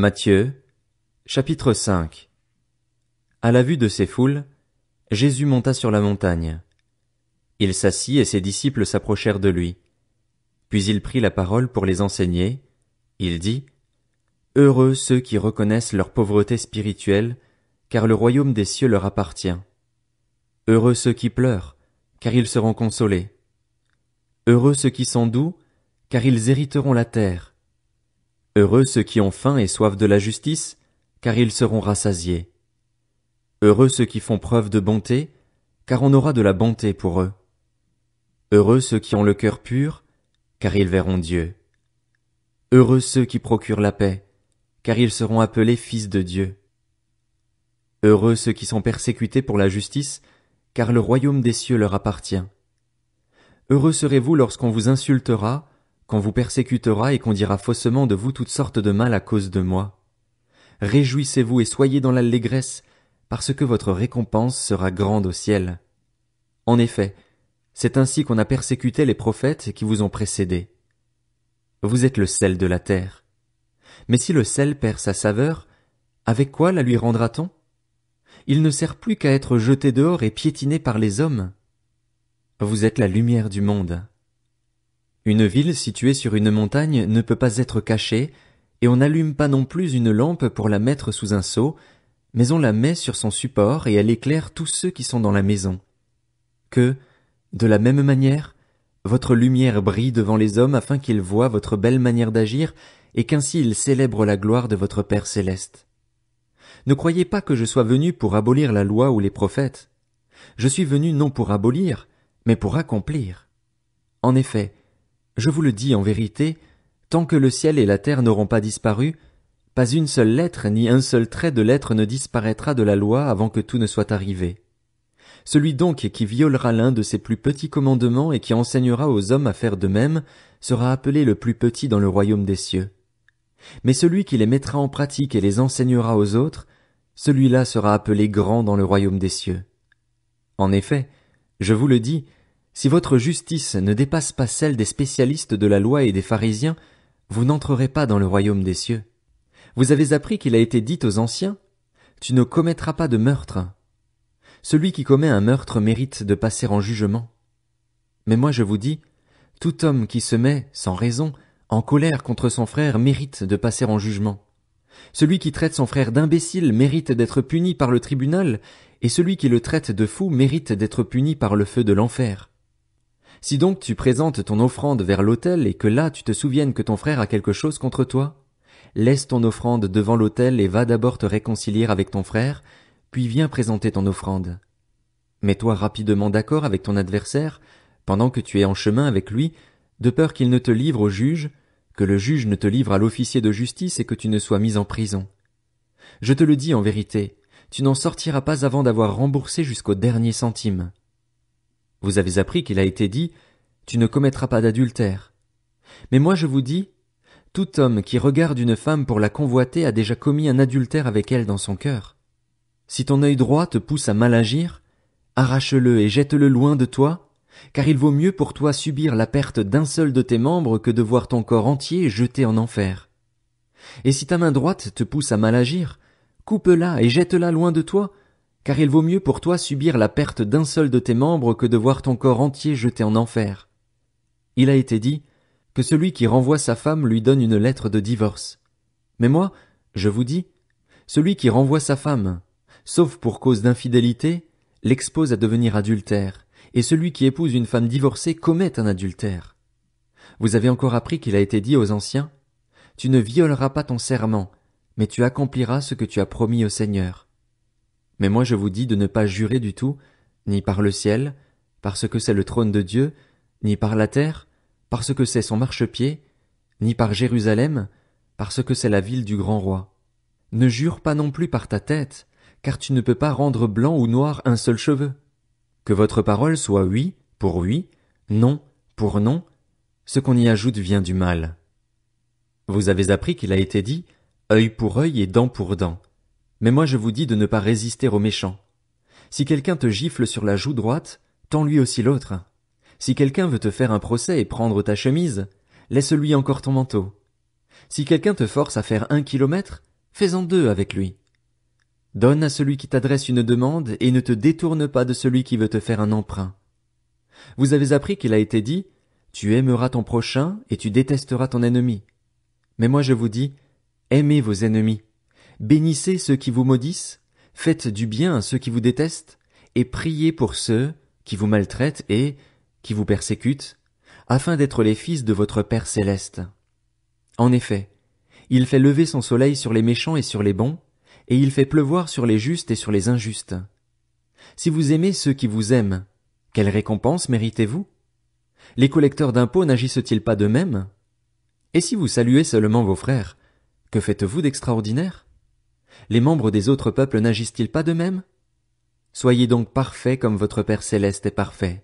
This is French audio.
Matthieu, chapitre 5 À la vue de ces foules, Jésus monta sur la montagne. Il s'assit et ses disciples s'approchèrent de lui. Puis il prit la parole pour les enseigner. Il dit, Heureux ceux qui reconnaissent leur pauvreté spirituelle, car le royaume des cieux leur appartient. Heureux ceux qui pleurent, car ils seront consolés. Heureux ceux qui sont doux, car ils hériteront la terre. Heureux ceux qui ont faim et soif de la justice, car ils seront rassasiés. Heureux ceux qui font preuve de bonté, car on aura de la bonté pour eux. Heureux ceux qui ont le cœur pur, car ils verront Dieu. Heureux ceux qui procurent la paix, car ils seront appelés fils de Dieu. Heureux ceux qui sont persécutés pour la justice, car le royaume des cieux leur appartient. Heureux serez-vous lorsqu'on vous insultera, qu'on vous persécutera et qu'on dira faussement de vous toutes sortes de mal à cause de moi. Réjouissez-vous et soyez dans l'allégresse, parce que votre récompense sera grande au ciel. En effet, c'est ainsi qu'on a persécuté les prophètes qui vous ont précédés. Vous êtes le sel de la terre. Mais si le sel perd sa saveur, avec quoi la lui rendra-t-on? Il ne sert plus qu'à être jeté dehors et piétiné par les hommes. Vous êtes la lumière du monde. Une ville située sur une montagne ne peut pas être cachée, et on n'allume pas non plus une lampe pour la mettre sous un seau, mais on la met sur son support et elle éclaire tous ceux qui sont dans la maison. Que, de la même manière, votre lumière brille devant les hommes afin qu'ils voient votre belle manière d'agir et qu'ainsi ils célèbrent la gloire de votre Père céleste. Ne croyez pas que je sois venu pour abolir la loi ou les prophètes. Je suis venu non pour abolir, mais pour accomplir. En effet, je vous le dis en vérité, tant que le ciel et la terre n'auront pas disparu, pas une seule lettre ni un seul trait de lettre ne disparaîtra de la loi avant que tout ne soit arrivé. Celui donc qui violera l'un de ses plus petits commandements et qui enseignera aux hommes à faire de même sera appelé le plus petit dans le royaume des cieux. Mais celui qui les mettra en pratique et les enseignera aux autres, celui-là sera appelé grand dans le royaume des cieux. En effet, je vous le dis, si votre justice ne dépasse pas celle des spécialistes de la loi et des pharisiens, vous n'entrerez pas dans le royaume des cieux. Vous avez appris qu'il a été dit aux anciens, Tu ne commettras pas de meurtre. Celui qui commet un meurtre mérite de passer en jugement. Mais moi je vous dis, tout homme qui se met, sans raison, en colère contre son frère mérite de passer en jugement. Celui qui traite son frère d'imbécile mérite d'être puni par le tribunal, et celui qui le traite de fou mérite d'être puni par le feu de l'enfer. Si donc tu présentes ton offrande vers l'autel et que là tu te souviennes que ton frère a quelque chose contre toi, laisse ton offrande devant l'autel et va d'abord te réconcilier avec ton frère, puis viens présenter ton offrande. Mets-toi rapidement d'accord avec ton adversaire, pendant que tu es en chemin avec lui, de peur qu'il ne te livre au juge, que le juge ne te livre à l'officier de justice et que tu ne sois mis en prison. Je te le dis en vérité, tu n'en sortiras pas avant d'avoir remboursé jusqu'au dernier centime. Vous avez appris qu'il a été dit Tu ne commettras pas d'adultère. Mais moi je vous dis Tout homme qui regarde une femme pour la convoiter a déjà commis un adultère avec elle dans son cœur. Si ton œil droit te pousse à mal agir, arrache-le et jette-le loin de toi, car il vaut mieux pour toi subir la perte d'un seul de tes membres que de voir ton corps entier jeté en enfer. Et si ta main droite te pousse à mal agir, coupe-la et jette-la loin de toi, car il vaut mieux pour toi subir la perte d'un seul de tes membres que de voir ton corps entier jeté en enfer. Il a été dit que celui qui renvoie sa femme lui donne une lettre de divorce. Mais moi, je vous dis, celui qui renvoie sa femme, sauf pour cause d'infidélité, l'expose à devenir adultère, et celui qui épouse une femme divorcée commet un adultère. Vous avez encore appris qu'il a été dit aux anciens, Tu ne violeras pas ton serment, mais tu accompliras ce que tu as promis au Seigneur. Mais moi je vous dis de ne pas jurer du tout, ni par le ciel, parce que c'est le trône de Dieu, ni par la terre, parce que c'est son marchepied, ni par Jérusalem, parce que c'est la ville du grand roi. Ne jure pas non plus par ta tête, car tu ne peux pas rendre blanc ou noir un seul cheveu. Que votre parole soit oui pour oui, non pour non, ce qu'on y ajoute vient du mal. Vous avez appris qu'il a été dit œil pour œil et dent pour dent. Mais moi je vous dis de ne pas résister aux méchants. Si quelqu'un te gifle sur la joue droite, tends lui aussi l'autre. Si quelqu'un veut te faire un procès et prendre ta chemise, laisse-lui encore ton manteau. Si quelqu'un te force à faire un kilomètre, fais-en deux avec lui. Donne à celui qui t'adresse une demande et ne te détourne pas de celui qui veut te faire un emprunt. Vous avez appris qu'il a été dit, tu aimeras ton prochain et tu détesteras ton ennemi. Mais moi je vous dis, aimez vos ennemis. Bénissez ceux qui vous maudissent, faites du bien à ceux qui vous détestent, et priez pour ceux qui vous maltraitent et qui vous persécutent, afin d'être les fils de votre Père céleste. En effet, il fait lever son soleil sur les méchants et sur les bons, et il fait pleuvoir sur les justes et sur les injustes. Si vous aimez ceux qui vous aiment, quelle récompense méritez-vous? Les collecteurs d'impôts n'agissent-ils pas de même? Et si vous saluez seulement vos frères, que faites-vous d'extraordinaire? les membres des autres peuples n'agissent-ils pas de même Soyez donc parfaits comme votre Père céleste est parfait.